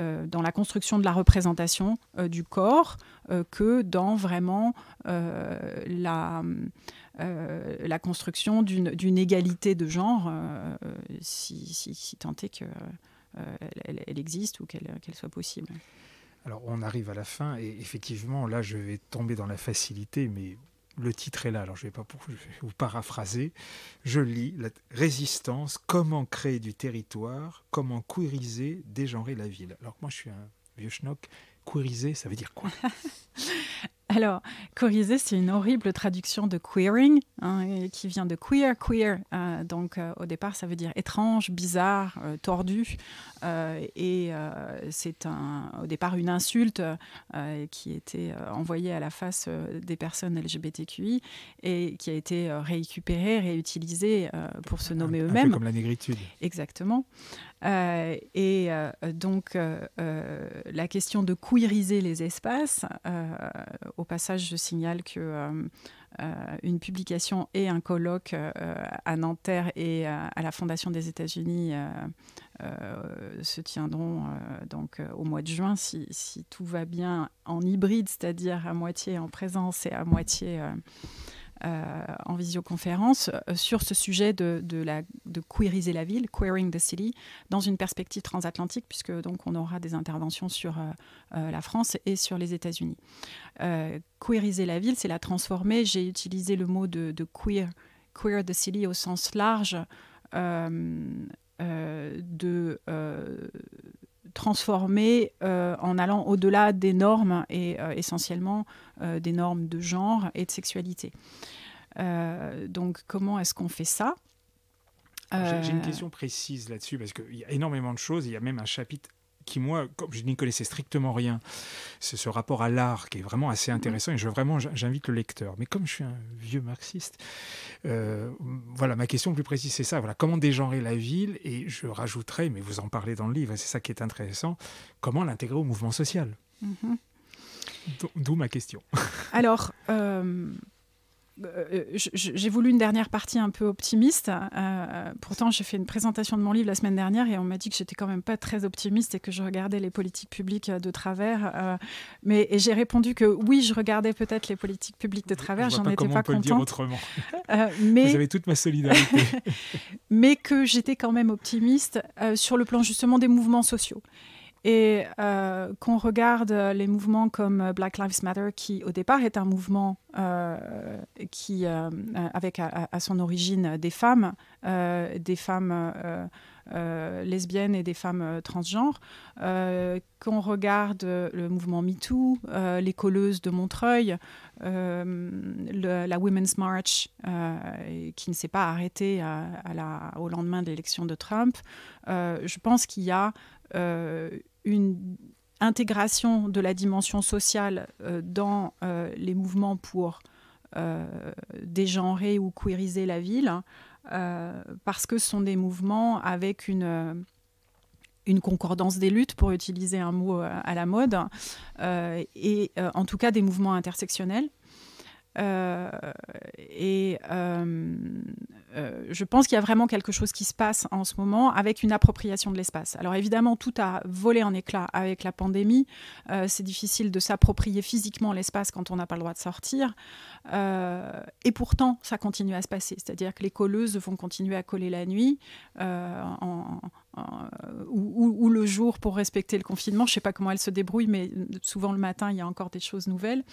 Euh, dans la construction de la représentation euh, du corps euh, que dans vraiment la, la, construction d'une égalité de genre, si, si, si, tant est qu'elle elle existe ou qu'elle soit possible. Alors on arrive à la fin et effectivement là je vais tomber dans la facilité, mais le titre est là, alors je ne vais pas vous paraphraser. Je lis La résistance, comment créer du territoire, comment queeriser, dégenrer la ville. Alors moi je suis un vieux schnock, queeriser, ça veut dire quoi <laughs> Alors, choriser, c'est une horrible traduction de queering, hein, qui vient de queer, queer. Euh, donc, euh, au départ, ça veut dire étrange, bizarre, euh, tordu. et c'est au départ une insulte qui était envoyée à la face des personnes LGBTQI et qui a été récupérée, réutilisée pour se nommer eux-mêmes. comme la négritude. Exactement. Euh, et euh, donc, euh, la question de queeriser les espaces, au passage, je signale que une publication et un colloque à Nanterre et à la Fondation des États-Unis se tiendront donc au mois de juin, si, si, tout va bien, en hybride, c'est-à-dire à moitié en présence et à moitié euh, en visioconférence euh, sur ce sujet de, la, de queeriser la ville, queering the city, dans une perspective transatlantique, puisque donc on aura des interventions sur euh, la France et sur les États-Unis. queeriser la ville, c'est la transformer. J'ai utilisé le mot de, queer, queer the city au sens large. de, transformer euh, en allant au-delà des normes et euh, essentiellement euh, des normes de genre et de sexualité. donc comment est-ce qu'on fait ça J'ai une question précise là-dessus parce qu'il y a énormément de choses. Il y a même un chapitre qui, moi, comme je n'y connaissais strictement rien, c'est ce rapport à l'art qui est vraiment assez mm. intéressant et je vraiment j'invite le lecteur. Mais comme je suis un vieux marxiste, euh, voilà, ma question plus précise, c'est ça. Voilà, comment dégenrer la ville Et je rajouterai, mais vous en parlez dans le livre, c'est ça qui est intéressant, comment l'intégrer au mouvement social mm-hmm. D'où ma question. Alors, euh, euh, euh, j'ai voulu une dernière partie un peu optimiste. Euh, pourtant, j'ai fait une présentation de mon livre la semaine dernière et on m'a dit que j'étais quand même pas très optimiste et que je regardais les politiques publiques de travers. mais j'ai répondu que oui, je regardais peut-être les politiques publiques de travers. J'en étais pas on autrement. mais... Vous avez toute ma solidarité. <laughs> mais que j'étais quand même optimiste sur le plan justement des mouvements sociaux et euh, qu'on regarde les mouvements comme euh, Black Lives Matter, qui au départ est un mouvement euh, qui, avec à, son origine des femmes, des femmes lesbiennes et des femmes transgenres, qu'on regarde le mouvement MeToo, les colleuses de Montreuil, la Women's March, qui ne s'est pas arrêtée à, la, au lendemain de l'élection de Trump, je pense qu'il y a une intégration de la dimension sociale euh, dans euh, les mouvements pour euh, dégenrer ou queeriser la ville, hein, parce que ce sont des mouvements avec une, une concordance des luttes, pour utiliser un mot à la mode, hein, et en tout cas des mouvements intersectionnels. Euh, et euh, euh, je pense qu'il y a vraiment quelque chose qui se passe en ce moment avec une appropriation de l'espace. Alors évidemment, tout a volé en éclat avec la pandémie. c'est difficile de s'approprier physiquement l'espace quand on n'a pas le droit de sortir. et pourtant, ça continue à se passer. C'est-à-dire que les colleuses vont continuer à coller la nuit en, euh, ou, le jour pour respecter le confinement. Je ne sais pas comment elle se débrouille, mais souvent le matin, il y a encore des choses nouvelles.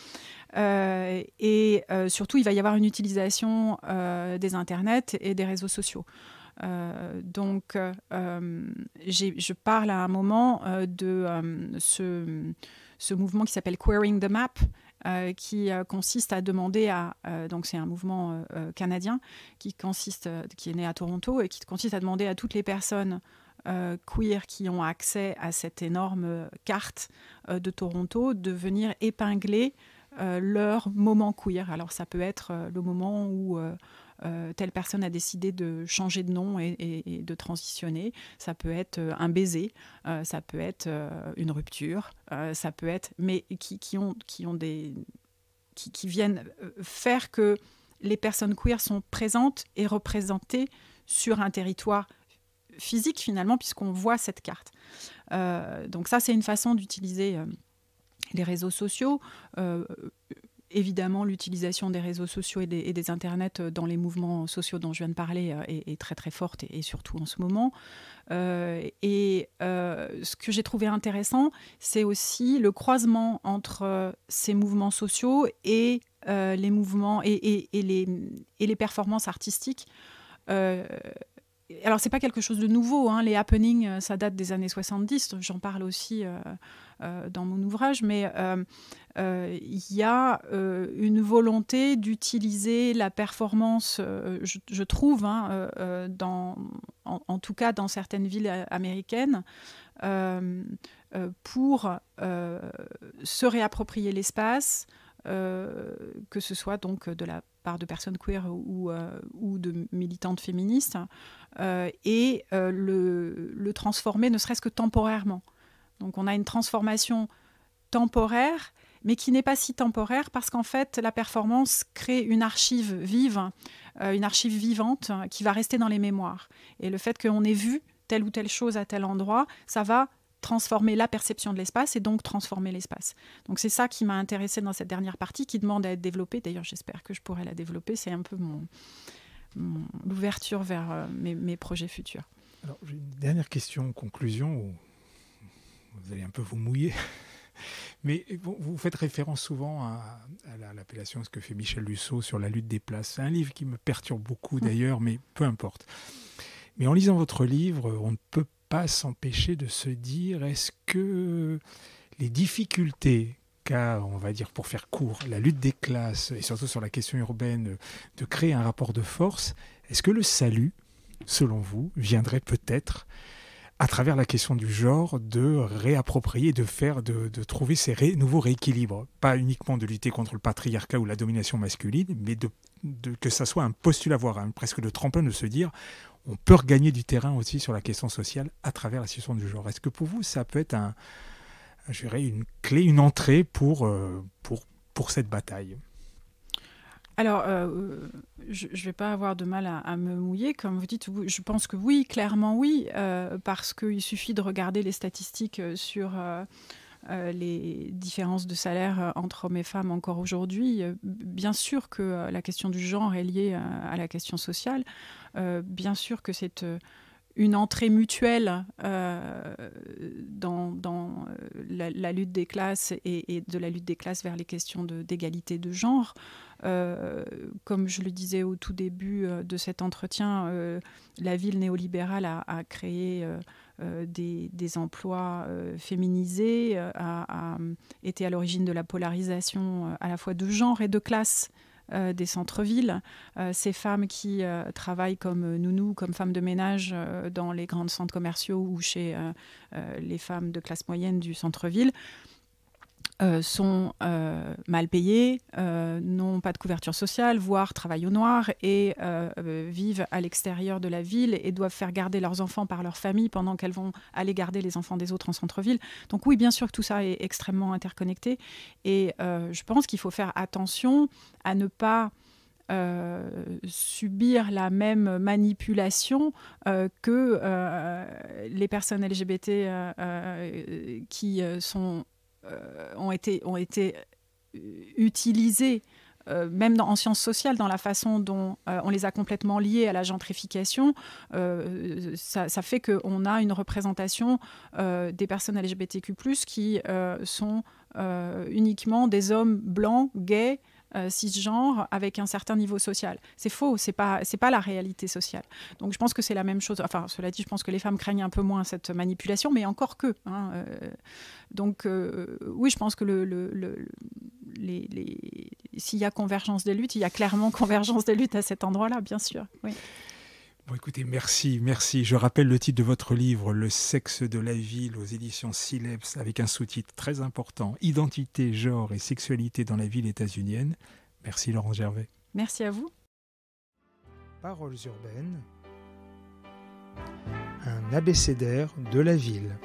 Euh, et euh, surtout, il va y avoir une utilisation des internets et des réseaux sociaux. donc, je parle à un moment de ce, mouvement qui s'appelle Querying the Map, qui consiste à demander à donc c'est un mouvement canadien qui consiste qui est né à Toronto et qui consiste à demander à toutes les personnes queers euh, queer qui ont accès à cette énorme euh, carte euh, de Toronto de venir épingler leur moment queer. Alors ça peut être le moment où... telle personne a décidé de changer de nom et, de transitionner. Ça peut être un baiser, ça peut être une rupture, ça peut être, mais qui, ont, qui ont des, qui, qui, viennent faire que les personnes queer sont présentes et représentées sur un territoire physique finalement, puisqu'on voit cette carte. Euh, donc ça, c'est une façon d'utiliser euh, les réseaux sociaux. Euh, évidemment, l'utilisation des réseaux sociaux et des, internets dans les mouvements sociaux dont je viens de parler est, très très forte, et, surtout en ce moment. et ce que j'ai trouvé intéressant, c'est aussi le croisement entre ces mouvements sociaux et les mouvements et, les, performances artistiques alors c'est pas quelque chose de nouveau, hein. les happenings, euh, ça date des années 70, j'en parle aussi euh, euh, dans mon ouvrage, mais il y a une volonté d'utiliser la performance, je, trouve, hein, en, tout cas dans certaines villes américaines, pour se réapproprier l'espace, que ce soit donc de la par de personnes queer ou, ou euh, de militantes féministes, euh, et euh, le, transformer ne serait-ce que temporairement. Donc on a une transformation temporaire, mais qui n'est pas si temporaire parce qu'en fait, la performance crée une archive vive, une archive vivante qui va rester dans les mémoires. Et le fait qu'on ait vu telle ou telle chose à tel endroit, ça va transformer la perception de l'espace et donc transformer l'espace. Donc c'est ça qui m'a intéressé dans cette dernière partie qui demande à être développée. D'ailleurs, j'espère que je pourrai la développer. C'est un peu mon, l'ouverture vers euh, mes, projets futurs. Alors, j'ai une dernière question, conclusion, vous allez un peu vous mouiller. <laughs> Mais vous faites référence souvent à, à l'appellation, ce que fait Michel Lusseau sur la lutte des places. C'est un livre qui me perturbe beaucoup mmh. d'ailleurs, mais peu importe. Mais en lisant votre livre, on ne peut pas s'empêcher de se dire est-ce que les difficultés qu'a, on va dire pour faire court, la lutte des classes et surtout sur la question urbaine de créer un rapport de force, est-ce que le salut, selon vous, viendrait peut-être à travers la question du genre, de réapproprier, de faire, de, trouver ces nouveaux rééquilibres. Pas uniquement de lutter contre le patriarcat ou la domination masculine, mais de, que ça soit un postulat, voire presque le tremplin de se dire on peut regagner du terrain aussi sur la question sociale à travers la situation du genre. Est-ce que pour vous, ça peut être un, une clé, une entrée pour, euh, pour, pour cette bataille alors, euh, je ne vais pas avoir de mal à, me mouiller, comme vous dites. Je pense que oui, clairement oui, euh, parce qu'il suffit de regarder les statistiques sur euh, les différences de salaire euh, entre hommes et femmes encore aujourd'hui. Euh, bien sûr que la question du genre est liée à, la question sociale. bien sûr que c'est une entrée mutuelle dans, la, lutte des classes et, de la lutte des classes vers les questions d'égalité de, genre. comme je le disais au tout début de cet entretien, la ville néolibérale a, a créé euh, des, emplois euh, féminisés, a, euh, été à l'origine de la polarisation à la fois de genre et de classe des centres-villes, ces femmes qui travaillent comme nounous, comme femmes de ménage dans les grands centres commerciaux ou chez les femmes de classe moyenne du centre-ville, euh, sont euh, mal payés, euh, n'ont pas de couverture sociale, voire travaillent au noir et vivent à l'extérieur de la ville et doivent faire garder leurs enfants par leur famille pendant qu'elles vont aller garder les enfants des autres en centre-ville. Donc oui, bien sûr que tout ça est extrêmement interconnecté et je pense qu'il faut faire attention à ne pas... subir la même manipulation que les personnes LGBT qui sont euh, ont été, ont été euh, utilisés euh, même en sciences sociales, dans la façon dont on les a complètement liés à la gentrification, ça, ça, fait qu'on a une représentation des personnes LGBTQ, qui sont uniquement des hommes blancs, gays, euh, cisgenre avec un certain niveau social. C'est faux, c'est pas c'est pas la réalité sociale. Donc je pense que c'est la même chose. Enfin cela dit, je pense que les femmes craignent un peu moins cette manipulation, mais encore que. Hein, euh, donc euh, oui, je pense que le, les, s'il y a convergence des luttes, il y a clairement <laughs> convergence des luttes à cet endroit-là, bien sûr. Oui écoutez, merci, merci. Je rappelle le titre de votre livre, Le sexe de la ville, aux éditions Sileps, avec un sous-titre très important Identité, genre et sexualité dans la ville états-unienne. Merci Laurent Gervais. Merci à vous. Paroles urbaines, un abécédaire de la ville.